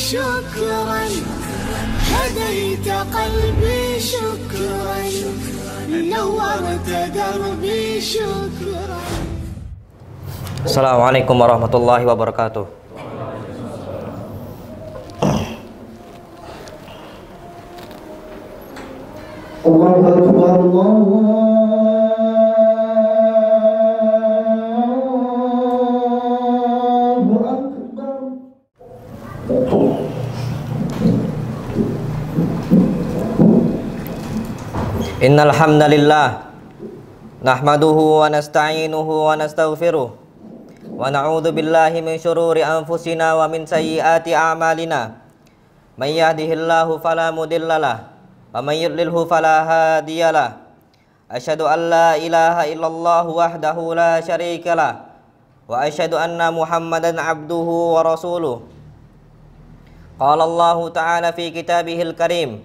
شكرا هديت قلبي شكرا نورت دربي شكرا السلام عليكم ورحمة الله وبركاته الله أكبر الله Innal hamdalillah wa nasta'inuhu wa nastaghfiruh wa billahi min syururi anfusina wa min sayyiati a'malina may yahdihillahu fala mudhillalah wa may yudhlil fala ilaha illallah wahdahu la syarikalah wa asyhadu anna muhammadan 'abduhu wa rasuluh qala allah ta'ala fi kitabihil karim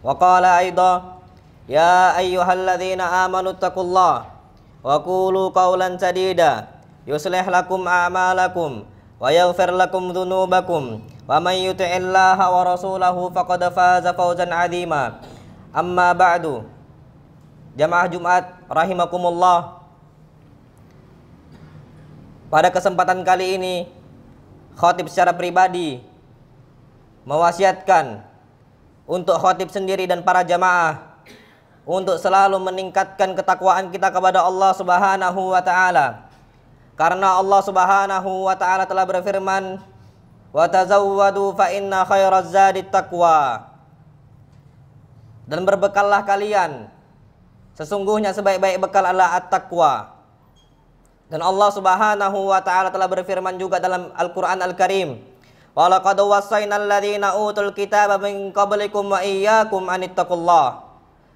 وقال أيضا يا أيها الذين آمنوا اتقوا الله وقولوا قولا سديدا يصلح لكم أعمالكم ويغفر لكم ذنوبكم ومن يطع الله ورسوله فقد فاز فوزا عظيما أما بعد جماعة جمعة رحمكم الله Pada kesempatan kali ini, khotib secara pribadi mewasiatkan untuk khotib sendiri dan para jamaah untuk selalu meningkatkan ketakwaan kita kepada Allah Subhanahu wa taala. Karena Allah Subhanahu wa taala telah berfirman, "Wa tazawwadu fa inna khairaz zadi taqwa." Dan berbekallah kalian. Sesungguhnya sebaik-baik bekal adalah at-taqwa. Dan Allah Subhanahu wa taala telah berfirman juga dalam Al-Qur'an Al-Karim, Walaqad wasainal ladzina utul kitaba min qablikum wa iyyakum anittaqullah.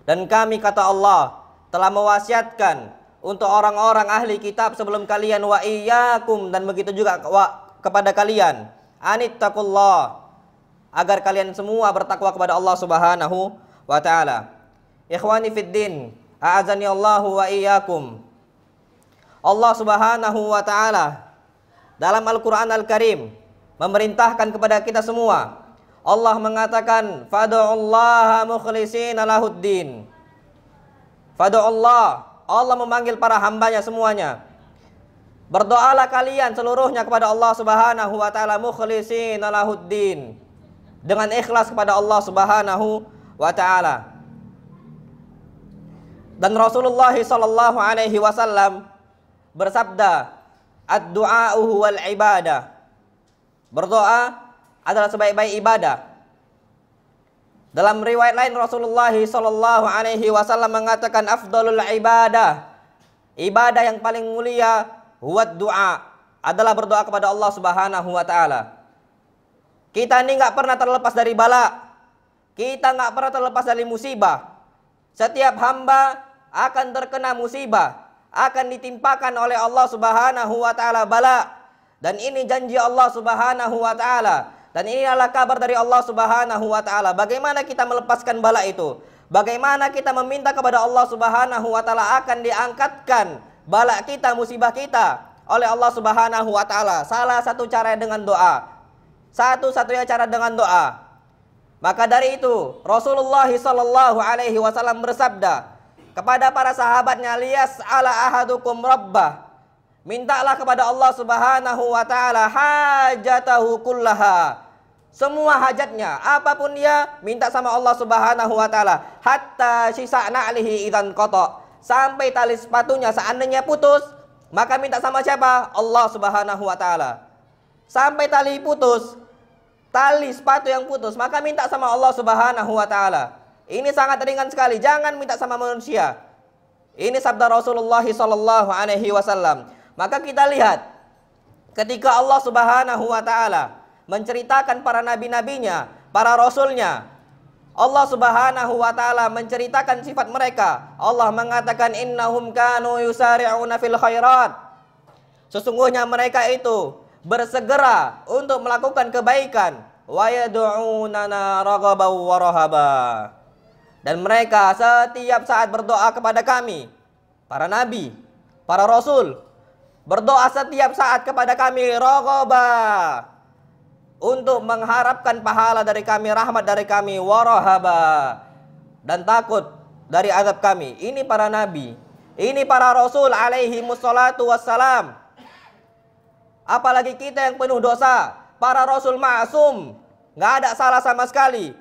Dan kami kata Allah telah mewasiatkan untuk orang-orang ahli kitab sebelum kalian wa iyyakum dan begitu juga wa, kepada kalian anittaqullah agar kalian semua bertakwa kepada Allah Subhanahu wa taala. Ikhwani fid din, a'azani Allahu wa iyyakum. Allah Subhanahu wa taala dalam Al-Qur'an Al-Karim memerintahkan kepada kita semua. Allah mengatakan, "Fad'ullaha mukhlishina lahuddin." Fad'ullah, Allah memanggil para hambanya semuanya. Berdoalah kalian seluruhnya kepada Allah Subhanahu wa taala mukhlishina lahuddin. Dengan ikhlas kepada Allah Subhanahu wa taala. Dan Rasulullah sallallahu alaihi wasallam bersabda, "Ad-du'a wal ibadah." Berdoa adalah sebaik-baik ibadah. Dalam riwayat lain Rasulullah Shallallahu Alaihi Wasallam mengatakan afdalul ibadah ibadah yang paling mulia buat doa adalah berdoa kepada Allah Subhanahu Wa Taala. Kita ini nggak pernah terlepas dari bala, kita nggak pernah terlepas dari musibah. Setiap hamba akan terkena musibah, akan ditimpakan oleh Allah Subhanahu Wa Taala bala. Dan ini janji Allah Subhanahu wa taala. Dan ini adalah kabar dari Allah Subhanahu wa taala. Bagaimana kita melepaskan bala itu? Bagaimana kita meminta kepada Allah Subhanahu wa taala akan diangkatkan bala kita, musibah kita oleh Allah Subhanahu wa taala. Salah satu cara dengan doa. Satu-satunya cara dengan doa. Maka dari itu, Rasulullah sallallahu alaihi wasallam bersabda kepada para sahabatnya, "Liyas ala ahadukum rabbah." Mintalah kepada Allah Subhanahu wa taala hajatahu kullaha. Semua hajatnya, apapun dia, minta sama Allah Subhanahu wa taala. Hatta sisa na'lihi idan kotok. Sampai tali sepatunya seandainya putus, maka minta sama siapa? Allah Subhanahu wa taala. Sampai tali putus, tali sepatu yang putus, maka minta sama Allah Subhanahu wa taala. Ini sangat ringan sekali, jangan minta sama manusia. Ini sabda Rasulullah sallallahu alaihi wasallam. Maka kita lihat ketika Allah Subhanahu wa taala menceritakan para nabi-nabinya, para rasulnya, Allah Subhanahu wa taala menceritakan sifat mereka. Allah mengatakan innahum kanu yusari'una fil khairat. Sesungguhnya mereka itu bersegera untuk melakukan kebaikan wa yad'unana raghaban wa rahaba. Dan mereka setiap saat berdoa kepada kami, para nabi, para rasul, Berdoa setiap saat kepada kami rokoba untuk mengharapkan pahala dari kami, rahmat dari kami, warohaba dan takut dari azab kami. Ini para nabi, ini para rasul alaihi musallatu wassalam. Apalagi kita yang penuh dosa, para rasul ma'sum, nggak ada salah sama sekali.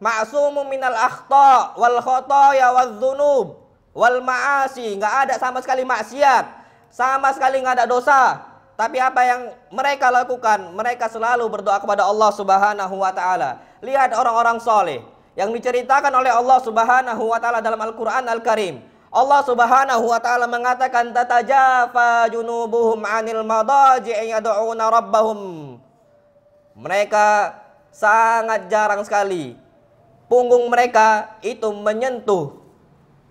Ma'sumu minal akhta wal khotoya wal zunub wal ma'asi, nggak ada sama sekali maksiat sama sekali nggak ada dosa. Tapi apa yang mereka lakukan? Mereka selalu berdoa kepada Allah Subhanahu wa taala. Lihat orang-orang soleh yang diceritakan oleh Allah Subhanahu wa taala dalam Al-Qur'an Al-Karim. Allah Subhanahu wa taala mengatakan tatajafa junubuhum 'anil madaji'i yad'una rabbahum. Mereka sangat jarang sekali punggung mereka itu menyentuh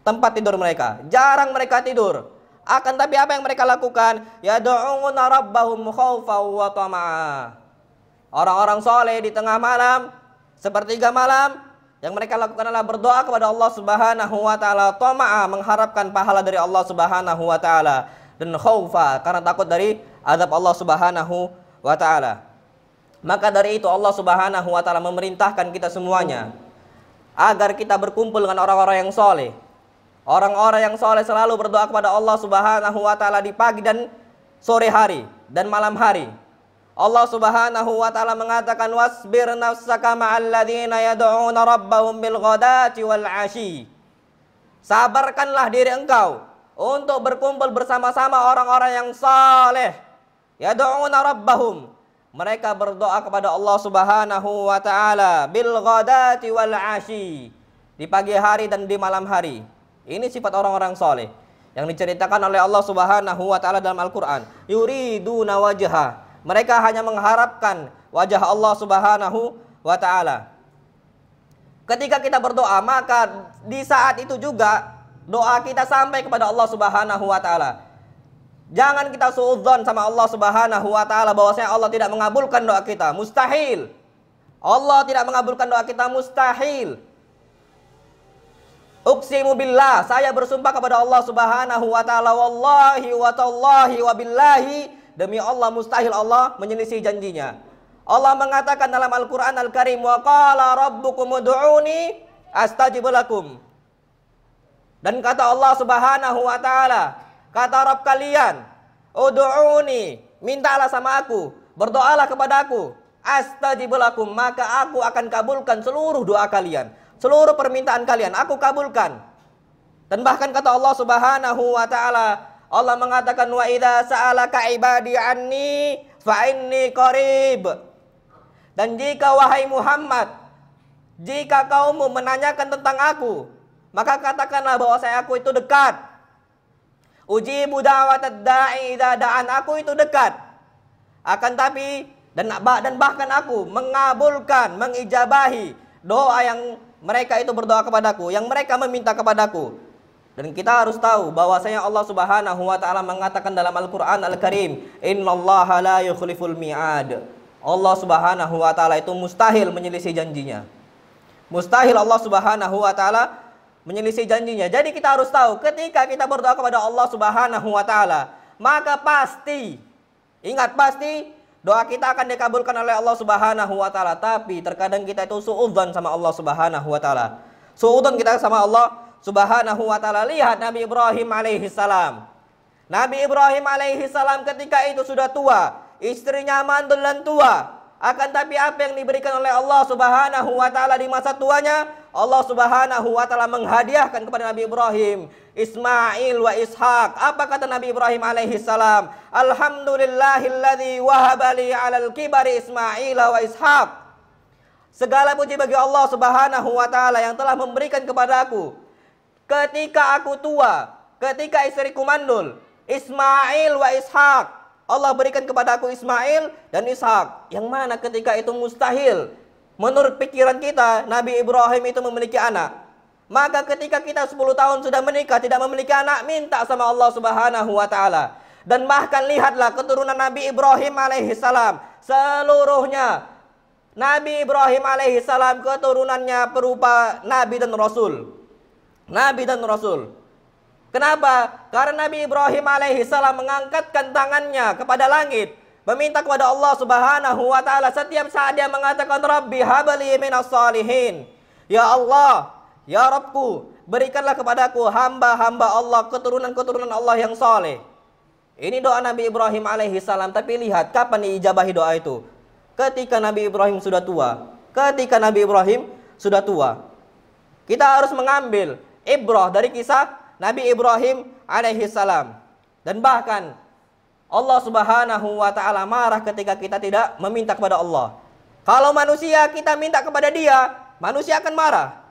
tempat tidur mereka. Jarang mereka tidur. Akan tapi apa yang mereka lakukan? Ya do'unguna rabbahum khawfaw wa Orang-orang soleh di tengah malam, sepertiga malam, yang mereka lakukan adalah berdoa kepada Allah Subhanahu wa taala, tama'a mengharapkan pahala dari Allah Subhanahu wa taala dan khaufa karena takut dari azab Allah Subhanahu wa taala. Maka dari itu Allah Subhanahu wa taala memerintahkan kita semuanya agar kita berkumpul dengan orang-orang yang soleh Orang-orang yang soleh selalu berdoa kepada Allah Subhanahu wa taala di pagi dan sore hari dan malam hari. Allah Subhanahu wa taala mengatakan wasbir nafsaka ma'al ladzina yad'una rabbahum bil ghadati wal 'ashi. Sabarkanlah diri engkau untuk berkumpul bersama-sama orang-orang yang saleh. Yad'una rabbahum. Mereka berdoa kepada Allah Subhanahu wa taala bil ghadati wal 'ashi. Di pagi hari dan di malam hari. Ini sifat orang-orang soleh yang diceritakan oleh Allah Subhanahu wa taala dalam Al-Qur'an. yuridu nawajaha. Mereka hanya mengharapkan wajah Allah Subhanahu wa taala. Ketika kita berdoa, maka di saat itu juga doa kita sampai kepada Allah Subhanahu wa taala. Jangan kita suudzon sama Allah Subhanahu wa taala bahwasanya Allah tidak mengabulkan doa kita. Mustahil. Allah tidak mengabulkan doa kita mustahil. Uksimu billah, saya bersumpah kepada Allah Subhanahu wa taala wallahi wa tallahi wa billahi demi Allah mustahil Allah menyelisih janjinya. Allah mengatakan dalam Al-Qur'an Al-Karim wa qala rabbukum ud'uni astajib lakum. Dan kata Allah Subhanahu wa taala, kata Rabb kalian, ud'uni, mintalah sama aku, berdoalah kepada aku, astajib lakum, maka aku akan kabulkan seluruh doa kalian. Seluruh permintaan kalian aku kabulkan. Dan bahkan kata Allah Subhanahu wa taala, Allah mengatakan wa idza sa'alaka ibadi anni fa inni qarib. Dan jika wahai Muhammad, jika kaummu menanyakan tentang aku, maka katakanlah bahwa saya aku itu dekat. Uji da'i idza da'an aku itu dekat. Akan tapi dan dan bahkan aku mengabulkan, mengijabahi doa yang mereka itu berdoa kepadaku yang mereka meminta kepadaku dan kita harus tahu bahwasanya Allah Subhanahu wa taala mengatakan dalam Al-Qur'an Al-Karim, "Innallaha la yukhliful mi'ad." Allah Subhanahu wa taala itu mustahil menyelisih janjinya. Mustahil Allah Subhanahu wa taala menyelisih janjinya. Jadi kita harus tahu ketika kita berdoa kepada Allah Subhanahu wa taala, maka pasti ingat pasti Doa kita akan dikabulkan oleh Allah Subhanahu wa taala, tapi terkadang kita itu suudzon sama Allah Subhanahu wa taala. Suudzon kita sama Allah Subhanahu wa taala. Lihat Nabi Ibrahim alaihi salam. Nabi Ibrahim alaihi salam ketika itu sudah tua, istrinya mandul dan tua. Akan tapi apa yang diberikan oleh Allah Subhanahu wa taala di masa tuanya, Allah Subhanahu wa taala menghadiahkan kepada Nabi Ibrahim Ismail wa Ishak. Apa kata Nabi Ibrahim alaihi salam? Alhamdulillahilladzi wahabali 'alal kibari Ismail wa Ishak. Segala puji bagi Allah Subhanahu wa taala yang telah memberikan kepadaku ketika aku tua, ketika istriku mandul, Ismail wa Ishak Allah berikan kepada aku Ismail dan Ishak. Yang mana ketika itu mustahil. Menurut pikiran kita, Nabi Ibrahim itu memiliki anak. Maka ketika kita 10 tahun sudah menikah, tidak memiliki anak, minta sama Allah Subhanahu wa taala. Dan bahkan lihatlah keturunan Nabi Ibrahim alaihissalam seluruhnya. Nabi Ibrahim alaihissalam keturunannya berupa nabi dan rasul. Nabi dan rasul. Kenapa? Karena Nabi Ibrahim alaihissalam mengangkatkan tangannya kepada langit. Meminta kepada Allah subhanahu wa ta'ala. Setiap saat dia mengatakan, Rabbi habli minas salihin. Ya Allah, Ya Rabbku, berikanlah kepadaku hamba-hamba Allah, keturunan-keturunan Allah yang soleh. Ini doa Nabi Ibrahim alaihissalam. Tapi lihat kapan diijabahi doa itu. Ketika Nabi Ibrahim sudah tua. Ketika Nabi Ibrahim sudah tua. Kita harus mengambil ibrah dari kisah Nabi Ibrahim alaihi salam. Dan bahkan Allah Subhanahu wa taala marah ketika kita tidak meminta kepada Allah. Kalau manusia kita minta kepada Dia, manusia akan marah.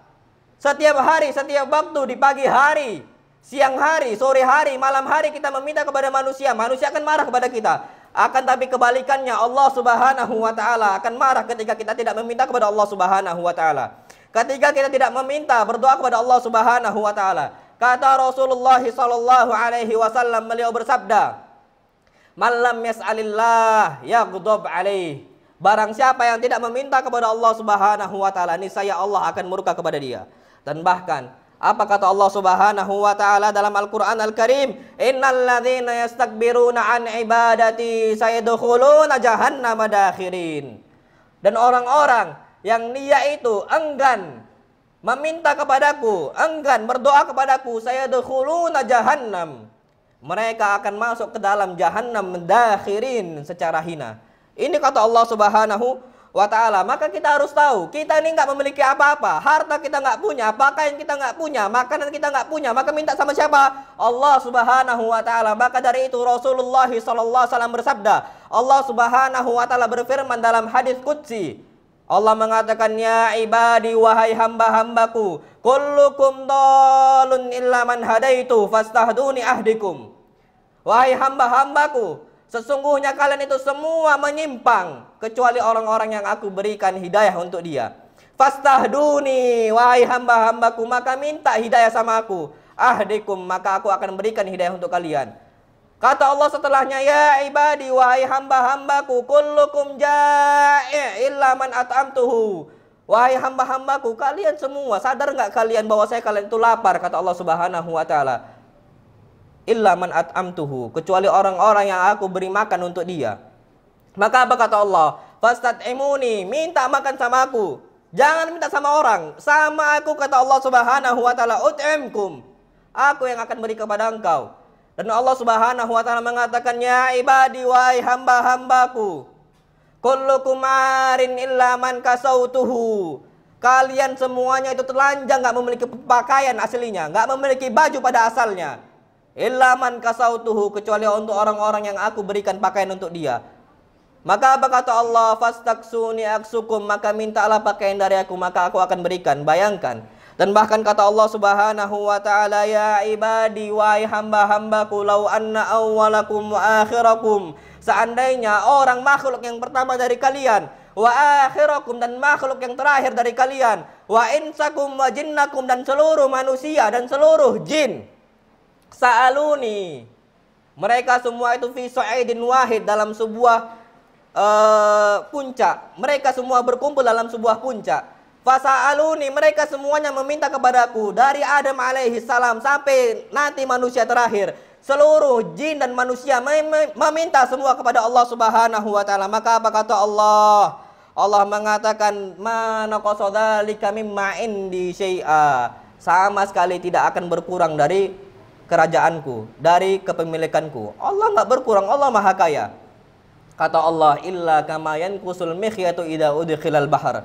Setiap hari, setiap waktu di pagi hari, siang hari, sore hari, malam hari kita meminta kepada manusia, manusia akan marah kepada kita. Akan tapi kebalikannya Allah Subhanahu wa taala akan marah ketika kita tidak meminta kepada Allah Subhanahu wa taala. Ketika kita tidak meminta berdoa kepada Allah Subhanahu wa taala, Kata Rasulullah sallallahu alaihi wasallam beliau bersabda, "Malam yas'alillah yaghdab alaihi." Barang siapa yang tidak meminta kepada Allah Subhanahu wa taala, niscaya Allah akan murka kepada dia. Dan bahkan apa kata Allah Subhanahu wa taala dalam Al-Qur'an Al-Karim? Innal ladzina yastakbiruna an ibadati sayadkhuluna jahannama madakhirin Dan orang-orang yang dia itu enggan meminta kepadaku, enggan berdoa kepadaku, saya dukhuluna jahannam. Mereka akan masuk ke dalam jahannam mendakhirin secara hina. Ini kata Allah Subhanahu wa taala. Maka kita harus tahu, kita ini enggak memiliki apa-apa. Harta kita enggak punya, pakaian kita enggak punya, makanan kita enggak punya. Maka minta sama siapa? Allah Subhanahu wa taala. Maka dari itu Rasulullah sallallahu alaihi bersabda, Allah Subhanahu wa taala berfirman dalam hadis qudsi, Allah mengatakan ya ibadi wahai hamba-hambaku kullukum dalun illa man hadaitu fastahduni ahdikum wahai hamba-hambaku sesungguhnya kalian itu semua menyimpang kecuali orang-orang yang aku berikan hidayah untuk dia fastahduni wahai hamba-hambaku maka minta hidayah sama aku ahdikum maka aku akan berikan hidayah untuk kalian Kata Allah setelahnya, ya ibadi wahai hamba-hambaku, kullukum ja'i illa man at'amtuhu. Wahai hamba-hambaku, kalian semua sadar nggak kalian bahwa saya kalian itu lapar kata Allah Subhanahu wa taala. Illa man tuhu, kecuali orang-orang yang aku beri makan untuk dia. Maka apa kata Allah? emuni, minta makan sama aku. Jangan minta sama orang, sama aku kata Allah Subhanahu wa taala, ut'imkum. Aku yang akan beri kepada engkau. Dan Allah Subhanahu wa taala mengatakan ya ibadi wahai hamba-hambaku kullukum arin illa man kasautuhu. Kalian semuanya itu telanjang nggak memiliki pakaian aslinya, nggak memiliki baju pada asalnya. Illa man kasautuhu kecuali untuk orang-orang yang aku berikan pakaian untuk dia. Maka apa kata Allah? Fastaksuni aksukum maka mintalah pakaian dari aku maka aku akan berikan. Bayangkan dan bahkan kata Allah Subhanahu wa taala, "Ya ibadi wahai hamba-hambaku, lau anna awwalakum wa akhirakum." Seandainya orang makhluk yang pertama dari kalian wa akhirakum dan makhluk yang terakhir dari kalian wa insakum wa jinnakum dan seluruh manusia dan seluruh jin sa'aluni mereka semua itu fi su'aidin wahid dalam sebuah uh, puncak mereka semua berkumpul dalam sebuah puncak Fasaluni mereka semuanya meminta kepadaku dari Adam alaihi salam sampai nanti manusia terakhir seluruh jin dan manusia meminta semua kepada Allah Subhanahu wa taala maka apa kata Allah Allah mengatakan mana kami main di syia sama sekali tidak akan berkurang dari kerajaanku dari kepemilikanku Allah nggak berkurang Allah maha kaya kata Allah illa kamayan kusul mikhiatu ida udhilal bahar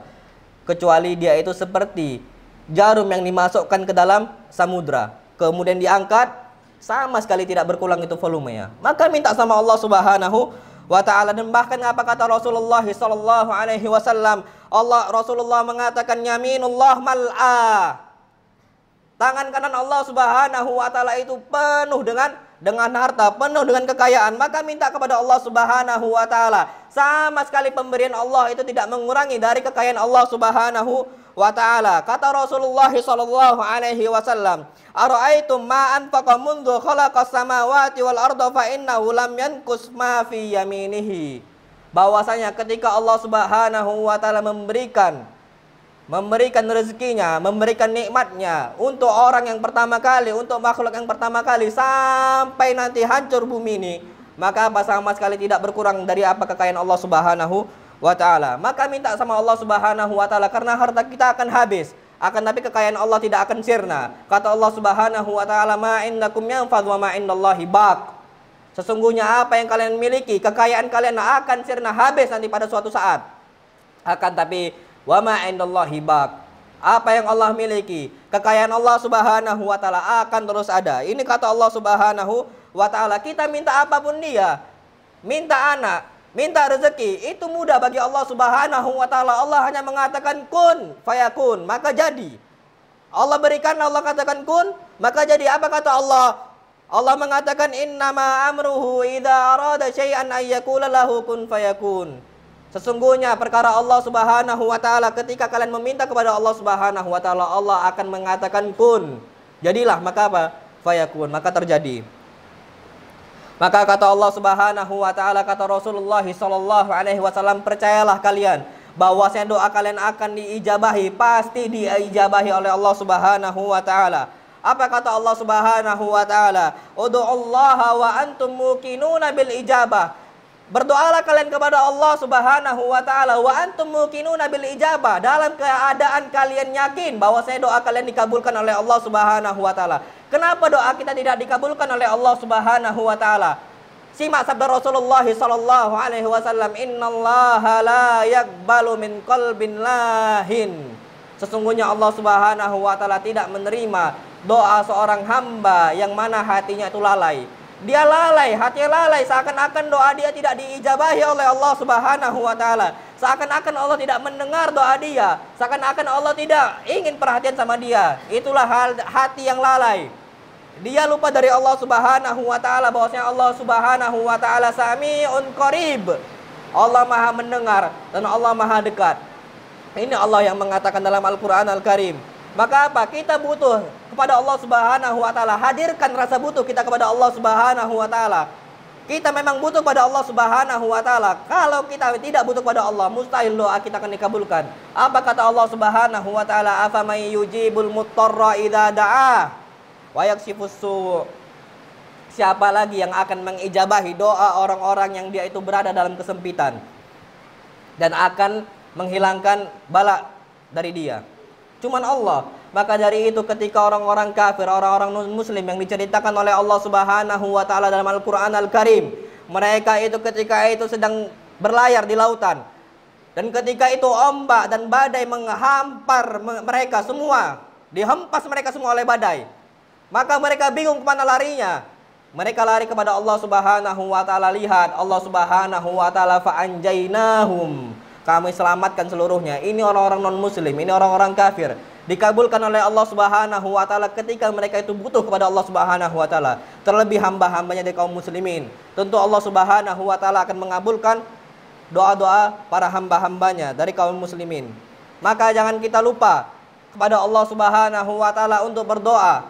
kecuali dia itu seperti jarum yang dimasukkan ke dalam samudra kemudian diangkat sama sekali tidak berkurang itu volumenya maka minta sama Allah Subhanahu wa taala dan bahkan apa kata Rasulullah sallallahu alaihi wasallam Allah Rasulullah mengatakan yaminullah mal'a tangan kanan Allah Subhanahu wa taala itu penuh dengan dengan harta, penuh dengan kekayaan, maka minta kepada Allah Subhanahu wa taala. Sama sekali pemberian Allah itu tidak mengurangi dari kekayaan Allah Subhanahu wa taala. Kata Rasulullah sallallahu alaihi wasallam, "Ara'aitum ma anfaqa mundu khalaqas samawati wal arda fa innahu lam yankus ma fi yaminihi." Bahwasanya ketika Allah Subhanahu wa taala memberikan memberikan rezekinya, memberikan nikmatnya untuk orang yang pertama kali, untuk makhluk yang pertama kali sampai nanti hancur bumi ini, maka apa sama sekali tidak berkurang dari apa kekayaan Allah Subhanahu wa taala. Maka minta sama Allah Subhanahu wa taala karena harta kita akan habis, akan tapi kekayaan Allah tidak akan sirna. Kata Allah Subhanahu wa taala, "Ma innakum yanfadhu wa ma indallahi baq." Sesungguhnya apa yang kalian miliki, kekayaan kalian akan sirna habis nanti pada suatu saat. Akan tapi Wa ma indallahi bak. Apa yang Allah miliki, kekayaan Allah Subhanahu wa taala akan terus ada. Ini kata Allah Subhanahu wa taala. Kita minta apapun dia, minta anak, minta rezeki, itu mudah bagi Allah Subhanahu wa taala. Allah hanya mengatakan kun fayakun, maka jadi. Allah berikan, Allah katakan kun, maka jadi apa kata Allah? Allah mengatakan innama amruhu idza arada syai'an ayyakula lahu kun fayakun. Sesungguhnya perkara Allah Subhanahu wa taala ketika kalian meminta kepada Allah Subhanahu wa taala Allah akan mengatakan kun. Jadilah maka apa? Fayakun, maka terjadi. Maka kata Allah Subhanahu wa taala kata Rasulullah sallallahu alaihi wasallam percayalah kalian bahwa doa kalian akan diijabahi, pasti diijabahi oleh Allah Subhanahu wa taala. Apa kata Allah Subhanahu wa taala? Allah wa antum muqinuna bil ijabah. Berdoalah kalian kepada Allah Subhanahu wa taala wa antum muqinuna bil ijabah dalam keadaan kalian yakin bahwa saya doa kalian dikabulkan oleh Allah Subhanahu wa taala. Kenapa doa kita tidak dikabulkan oleh Allah Subhanahu wa taala? Simak sabda Rasulullah sallallahu alaihi wasallam, "Innallaha la yaqbalu min qalbin lahin." Sesungguhnya Allah Subhanahu wa taala tidak menerima doa seorang hamba yang mana hatinya itu lalai. Dia lalai, hatinya lalai seakan-akan doa dia tidak diijabahi oleh Allah Subhanahu wa taala. Seakan-akan Allah tidak mendengar doa dia, seakan-akan Allah tidak ingin perhatian sama dia. Itulah hal hati yang lalai. Dia lupa dari Allah Subhanahu wa taala bahwasanya Allah Subhanahu wa taala Sami'un Qarib. Allah Maha mendengar dan Allah Maha dekat. Ini Allah yang mengatakan dalam Al-Qur'an Al-Karim. Maka apa? Kita butuh kepada Allah Subhanahu wa taala. Hadirkan rasa butuh kita kepada Allah Subhanahu wa taala. Kita memang butuh pada Allah Subhanahu wa taala. Kalau kita tidak butuh pada Allah, mustahil doa kita akan dikabulkan. Apa kata Allah Subhanahu wa taala? Afa may yujibul muttarra idza da'a wa yakshifussu. Siapa lagi yang akan mengijabahi doa orang-orang yang dia itu berada dalam kesempitan dan akan menghilangkan bala dari dia? Cuman Allah. Maka dari itu ketika orang-orang kafir, orang-orang muslim yang diceritakan oleh Allah Subhanahu wa taala dalam Al-Qur'an Al-Karim, mereka itu ketika itu sedang berlayar di lautan. Dan ketika itu ombak dan badai menghampar mereka semua, dihempas mereka semua oleh badai. Maka mereka bingung kemana larinya. Mereka lari kepada Allah Subhanahu wa taala. Lihat Allah Subhanahu wa taala fa'anjainahum kami selamatkan seluruhnya. Ini orang-orang non-muslim, ini orang-orang kafir. Dikabulkan oleh Allah Subhanahu wa taala ketika mereka itu butuh kepada Allah Subhanahu wa taala. Terlebih hamba-hambanya dari kaum muslimin. Tentu Allah Subhanahu wa taala akan mengabulkan doa-doa para hamba-hambanya dari kaum muslimin. Maka jangan kita lupa kepada Allah Subhanahu wa taala untuk berdoa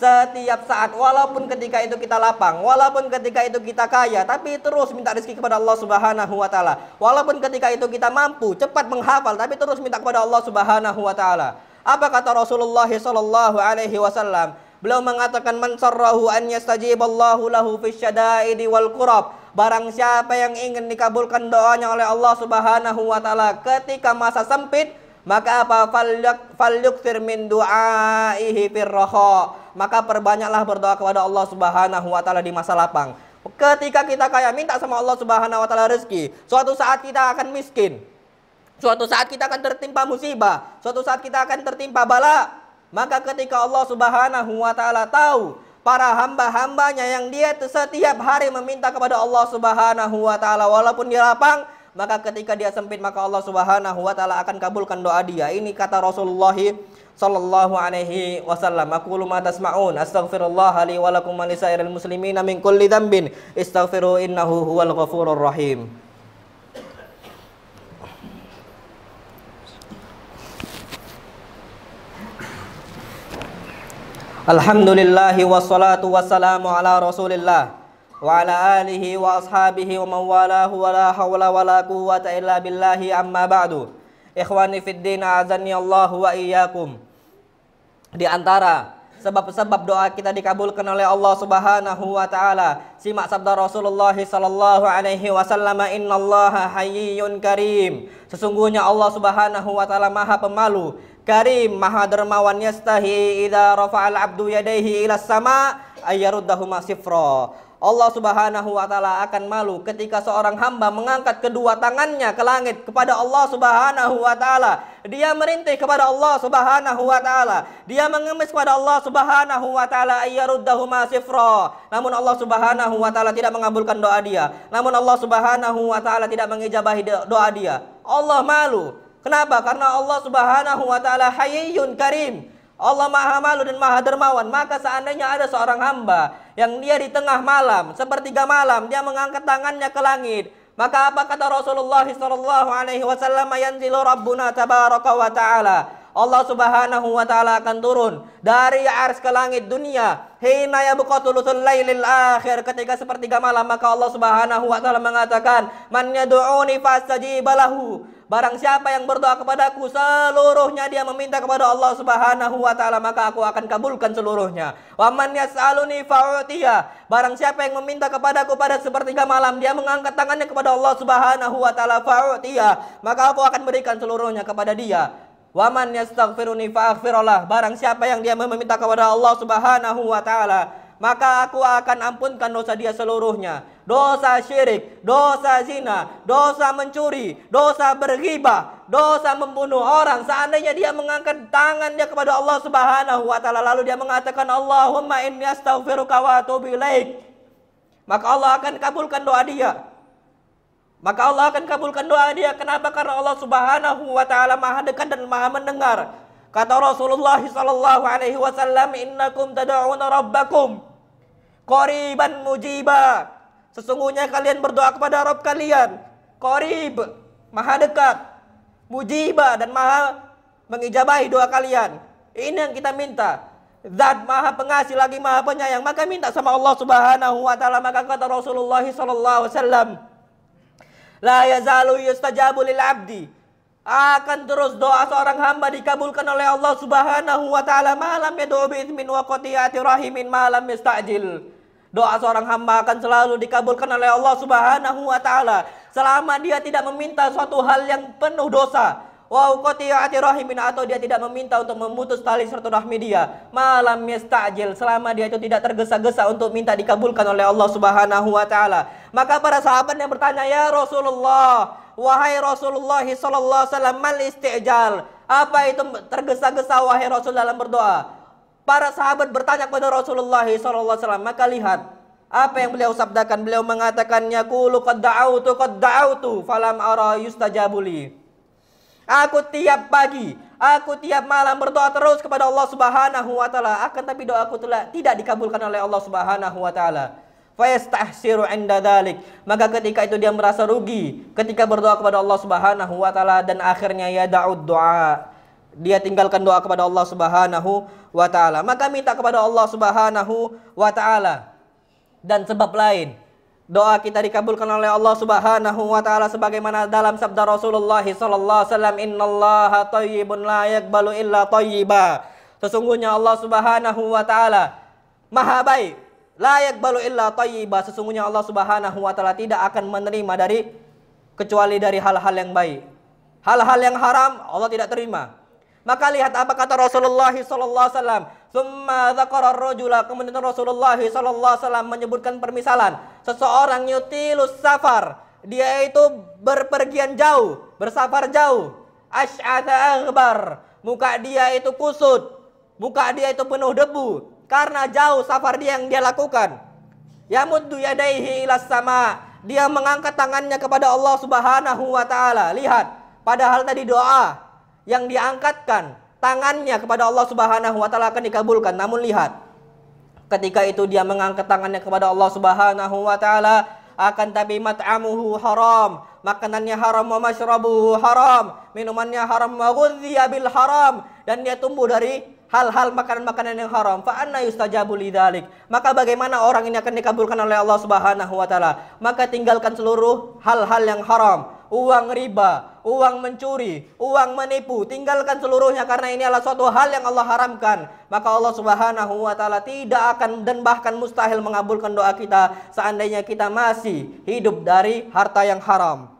setiap saat walaupun ketika itu kita lapang walaupun ketika itu kita kaya tapi terus minta rezeki kepada Allah Subhanahu wa taala walaupun ketika itu kita mampu cepat menghafal tapi terus minta kepada Allah Subhanahu wa taala apa kata Rasulullah sallallahu alaihi wasallam beliau mengatakan man sarrahu an yastajiballahu lahu fisyadaidi wal qurab barang siapa yang ingin dikabulkan doanya oleh Allah Subhanahu wa taala ketika masa sempit maka apa falyuk falyuk min du'aihi firraha maka perbanyaklah berdoa kepada Allah Subhanahu wa taala di masa lapang. Ketika kita kaya minta sama Allah Subhanahu wa taala rezeki, suatu saat kita akan miskin. Suatu saat kita akan tertimpa musibah, suatu saat kita akan tertimpa bala. Maka ketika Allah Subhanahu wa taala tahu para hamba-hambanya yang dia setiap hari meminta kepada Allah Subhanahu wa taala walaupun dia lapang maka ketika dia sempit maka Allah Subhanahu wa taala akan kabulkan doa dia ini kata Rasulullah صلى الله عليه وسلم أقول ما تسمعون أستغفر الله لي ولكم ولسائر المسلمين من كل ذنب استغفروا إنه هو الغفور الرحيم الحمد لله والصلاة والسلام على رسول الله وعلى آله وأصحابه ومن والاه ولا حول ولا قوة إلا بالله أما بعد إخواني في الدين أعزني الله وإياكم Di antara sebab-sebab doa kita dikabulkan oleh Allah Subhanahu wa taala. Simak sabda Rasulullah sallallahu alaihi wasallam, "Innallaha Hayyun Karim." Sesungguhnya Allah Subhanahu wa taala Maha Pemalu, Karim, Maha Dermawan yastahi idza rafa'al 'abdu yadayhi ila sama ayaruddahuma sifra. Allah Subhanahu wa taala akan malu ketika seorang hamba mengangkat kedua tangannya ke langit kepada Allah Subhanahu wa taala. Dia merintih kepada Allah Subhanahu wa taala. Dia mengemis kepada Allah Subhanahu wa taala ayyaruddahuma sifra. Namun Allah Subhanahu wa taala tidak mengabulkan doa dia. Namun Allah Subhanahu wa taala tidak mengijabahi doa dia. Allah malu. Kenapa? Karena Allah Subhanahu wa taala hayyun karim. Allah Maha Malu dan Maha Dermawan. Maka seandainya ada seorang hamba yang dia di tengah malam, sepertiga malam dia mengangkat tangannya ke langit. Maka apa kata Rasulullah sallallahu alaihi wasallam yanzilu rabbuna tabaraka wa taala. Allah Subhanahu wa taala akan turun dari ars ke langit dunia hina yabqatulutul lailil akhir ketika sepertiga malam maka Allah Subhanahu wa taala mengatakan man yad'uni fastajibalahu Barang siapa yang berdoa kepadaku seluruhnya dia meminta kepada Allah Subhanahu wa taala maka aku akan kabulkan seluruhnya. Wa man yas'aluni fa'utiya. Barang siapa yang meminta kepadaku pada sepertiga malam dia mengangkat tangannya kepada Allah Subhanahu wa taala fa'utiya, maka aku akan berikan seluruhnya kepada dia. man yastaghfiruni fa'aghfirullah. Barang siapa yang dia meminta kepada Allah Subhanahu wa taala, maka aku akan ampunkan dosa dia seluruhnya. dosa syirik, dosa zina, dosa mencuri, dosa berghibah, dosa membunuh orang. Seandainya dia mengangkat tangannya kepada Allah Subhanahu wa taala lalu dia mengatakan Allahumma inni astaghfiruka wa atubu ilaik. Maka Allah akan kabulkan doa dia. Maka Allah akan kabulkan doa dia. Kenapa? Karena Allah Subhanahu wa taala Maha dekat dan Maha mendengar. Kata Rasulullah sallallahu alaihi wasallam, "Innakum tad'una rabbakum qariban mujiba." Sesungguhnya kalian berdoa kepada Rabb kalian. Qorib, maha dekat. Mujibah dan maha mengijabahi doa kalian. Ini yang kita minta. Zat maha pengasih lagi maha penyayang. Maka minta sama Allah subhanahu wa ta'ala. Maka kata Rasulullah sallallahu alaihi wasallam. La yazalu yustajabu lil abdi. Akan terus doa seorang hamba dikabulkan oleh Allah subhanahu wa ta'ala. Malam yadu'u bi'ithmin wa qatiyati rahimin malam yasta'jil. Doa seorang hamba akan selalu dikabulkan oleh Allah Subhanahu wa taala selama dia tidak meminta suatu hal yang penuh dosa wa uqati'ati rahimin atau dia tidak meminta untuk memutus tali silaturahmi dia malam yasta'jil selama dia itu tidak tergesa-gesa untuk minta dikabulkan oleh Allah Subhanahu wa taala maka para sahabat yang bertanya ya Rasulullah wahai Rasulullah sallallahu alaihi wasallam mal istijal apa itu tergesa-gesa wahai Rasul dalam berdoa para sahabat bertanya kepada Rasulullah SAW. Maka lihat apa yang beliau sabdakan. Beliau mengatakannya, Kulu qad da'autu qad da'autu falam ara yustajabuli. Aku tiap pagi, aku tiap malam berdoa terus kepada Allah Subhanahu wa taala, akan tapi doaku telah tidak dikabulkan oleh Allah Subhanahu wa taala. Fa yastahsiru 'inda dhalik. Maka ketika itu dia merasa rugi ketika berdoa kepada Allah Subhanahu wa taala dan akhirnya ya da'ud du'a. Dia tinggalkan doa kepada Allah Subhanahu wa taala. Maka minta kepada Allah Subhanahu wa taala. Dan sebab lain doa kita dikabulkan oleh Allah Subhanahu wa taala sebagaimana dalam sabda Rasulullah SAW. alaihi wasallam thayyibun la yaqbalu illa thayyiba. Sesungguhnya Allah Subhanahu wa taala maha baik, layak balu illa thayyiba. Sesungguhnya Allah Subhanahu wa taala tidak akan menerima dari kecuali dari hal-hal yang baik. Hal-hal yang haram Allah tidak terima. Maka lihat apa kata Rasulullah SAW. Summa zakara rajula Kemudian Rasulullah SAW menyebutkan permisalan. Seseorang yutilus safar. Dia itu berpergian jauh. Bersafar jauh. Ash'ata aghbar. Muka dia itu kusut. Muka dia itu penuh debu. Karena jauh safar dia yang dia lakukan. Yamuddu yadaihi ilas sama. Dia mengangkat tangannya kepada Allah Subhanahu wa taala. Lihat, padahal tadi doa yang diangkatkan tangannya kepada Allah Subhanahu wa taala akan dikabulkan. Namun lihat, ketika itu dia mengangkat tangannya kepada Allah Subhanahu wa taala akan tapi mat'amuhu haram, makanannya haram wa masyrabuhu haram, minumannya haram wa bil haram dan dia tumbuh dari hal-hal makanan-makanan yang haram fa anna yustajabu lidzalik maka bagaimana orang ini akan dikabulkan oleh Allah Subhanahu wa taala maka tinggalkan seluruh hal-hal yang haram uang riba, uang mencuri, uang menipu, tinggalkan seluruhnya karena ini adalah suatu hal yang Allah haramkan. Maka Allah Subhanahu wa taala tidak akan dan bahkan mustahil mengabulkan doa kita seandainya kita masih hidup dari harta yang haram.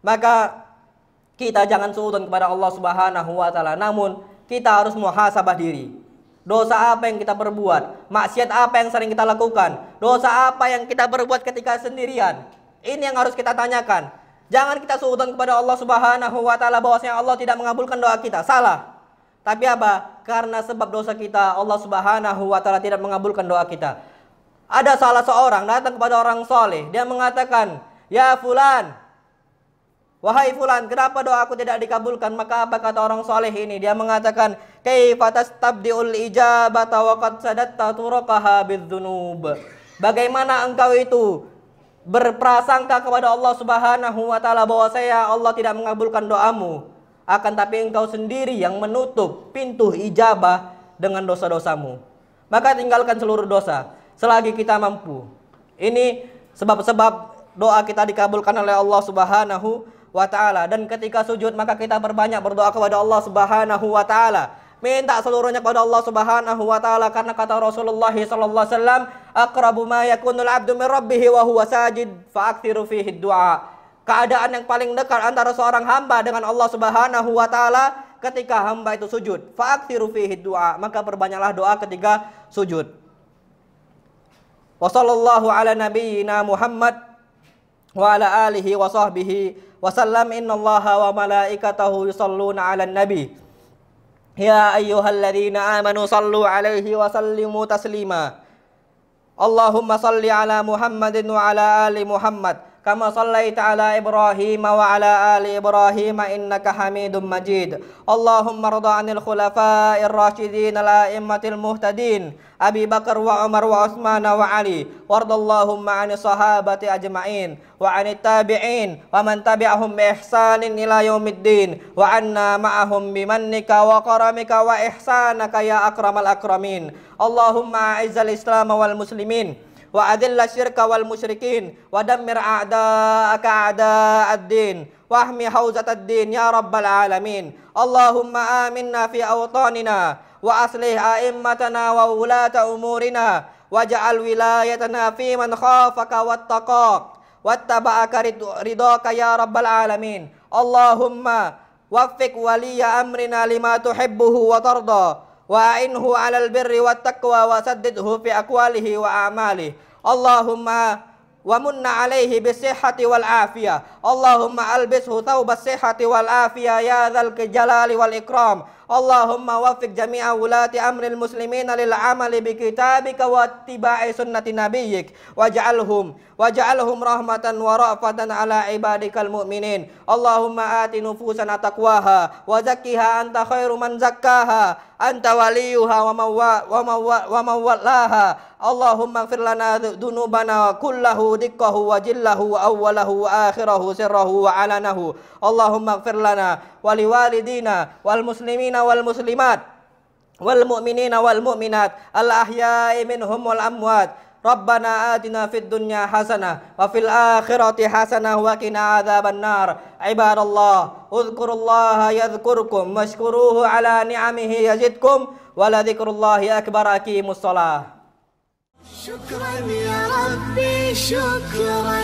Maka kita jangan suudon kepada Allah Subhanahu wa taala, namun kita harus muhasabah diri. Dosa apa yang kita perbuat? Maksiat apa yang sering kita lakukan? Dosa apa yang kita perbuat ketika sendirian? Ini yang harus kita tanyakan. Jangan kita suudzon kepada Allah Subhanahu wa taala bahwasanya Allah tidak mengabulkan doa kita. Salah. Tapi apa? Karena sebab dosa kita Allah Subhanahu wa taala tidak mengabulkan doa kita. Ada salah seorang datang kepada orang soleh. Dia mengatakan, Ya fulan, Wahai fulan, kenapa doaku tidak dikabulkan? Maka apa kata orang soleh ini? Dia mengatakan, "Kaifatas tastabdiul ijabata wa qad sadatta turqaha bidzunub." Bagaimana engkau itu berprasangka kepada Allah Subhanahu wa taala bahwa saya Allah tidak mengabulkan doamu akan tapi engkau sendiri yang menutup pintu ijabah dengan dosa-dosamu maka tinggalkan seluruh dosa selagi kita mampu ini sebab-sebab doa kita dikabulkan oleh Allah Subhanahu wa taala dan ketika sujud maka kita berbanyak berdoa kepada Allah Subhanahu wa taala minta seluruhnya kepada Allah Subhanahu wa taala karena kata Rasulullah sallallahu alaihi wasallam aqrabu ma yakunul abdu min rabbih wa huwa sajid fa'aktiru fihi du'a keadaan yang paling dekat antara seorang hamba dengan Allah Subhanahu wa taala ketika hamba itu sujud fa'aktiru fihi du'a maka perbanyaklah doa ketika sujud wa sallallahu ala nabiyyina Muhammad wa ala alihi wa sahbihi wa sallam innallaha wa malaikatahu yusalluna ala nabi يا أيها الذين آمنوا صلوا عليه وسلموا تسليما اللهم صل على محمد وعلى آل محمد كما صليت على إبراهيم وعلى آل إبراهيم إنك حميد مجيد اللهم ارض عن الخلفاء الراشدين الأئمة المهتدين أبي بكر وعمر وعثمان وعلي وارض اللهم عن الصحابة أجمعين وعن التابعين ومن تبعهم بإحسان إلى يوم الدين وعنا معهم بمنك وكرمك وإحسانك يا أكرم الأكرمين اللهم أعز الإسلام والمسلمين وأذل الشرك والمشركين ودمر أعداءك أعداء الدين واحمي حوزة الدين يا رب العالمين اللهم آمنا في أوطاننا وأصلح أئمتنا وولاة أمورنا واجعل ولايتنا في من خافك واتقاك واتبعك رضاك يا رب العالمين اللهم وفق ولي أمرنا لما تحبه وترضى وأعنه على البر والتقوى وسدده في أقواله وأعماله اللهم ومن عليه بالصحة والعافية اللهم ألبسه ثوب الصحة والعافية يا ذا الجلال والإكرام اللهم وفق جميع ولاة أمر المسلمين للعمل بكتابك واتباع سنة نبيك واجعلهم واجعلهم رحمة ورأفة على عبادك المؤمنين اللهم آت نفوسنا تقواها وزكها أنت خير من زكاها أنت وليها ومولاها اللهم اغفر لنا ذنوبنا كله دقه وجله وأوله وآخره سره وعلنه اللهم اغفر لنا ولوالدينا والمسلمين muslimina wal muslimat wal mu'minina wal mu'minat al ahya'i minhum wal amwat Rabbana atina fid dunya hasanah wa fil akhirati hasanah wa qina adhaban nar ibadallah udhkurullaha yadhkurkum washkuruhu ala ni'amihi yazidkum wa ladhikrullahi akbar aqimus salah شكرا يا ربي شكرا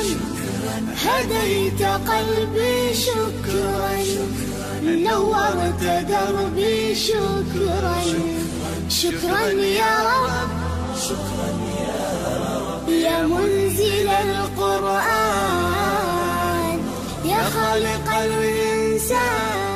هديت قلبي شكرا نورت دربي شكرا شكرا يا رب شكرا يا منزل القرآن يا خالق الإنسان